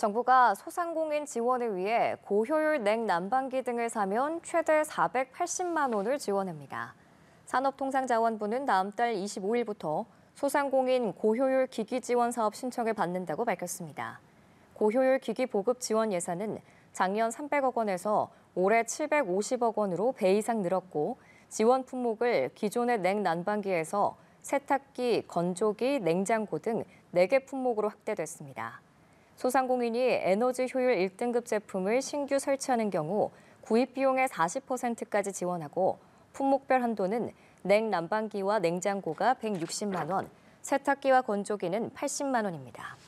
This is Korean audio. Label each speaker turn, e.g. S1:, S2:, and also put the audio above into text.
S1: 정부가 소상공인 지원을 위해 고효율 냉 난방기 등을 사면 최대 480만 원을 지원합니다. 산업통상자원부는 다음 달 25일부터 소상공인 고효율 기기 지원 사업 신청을 받는다고 밝혔습니다. 고효율 기기 보급 지원 예산은 작년 300억 원에서 올해 750억 원으로 배 이상 늘었고 지원 품목을 기존의 냉난방기에서 세탁기, 건조기, 냉장고 등 4개 품목으로 확대됐습니다. 소상공인이 에너지 효율 1등급 제품을 신규 설치하는 경우 구입 비용의 40%까지 지원하고 품목별 한도는 냉난방기와 냉장고가 160만 원, 세탁기와 건조기는 80만 원입니다.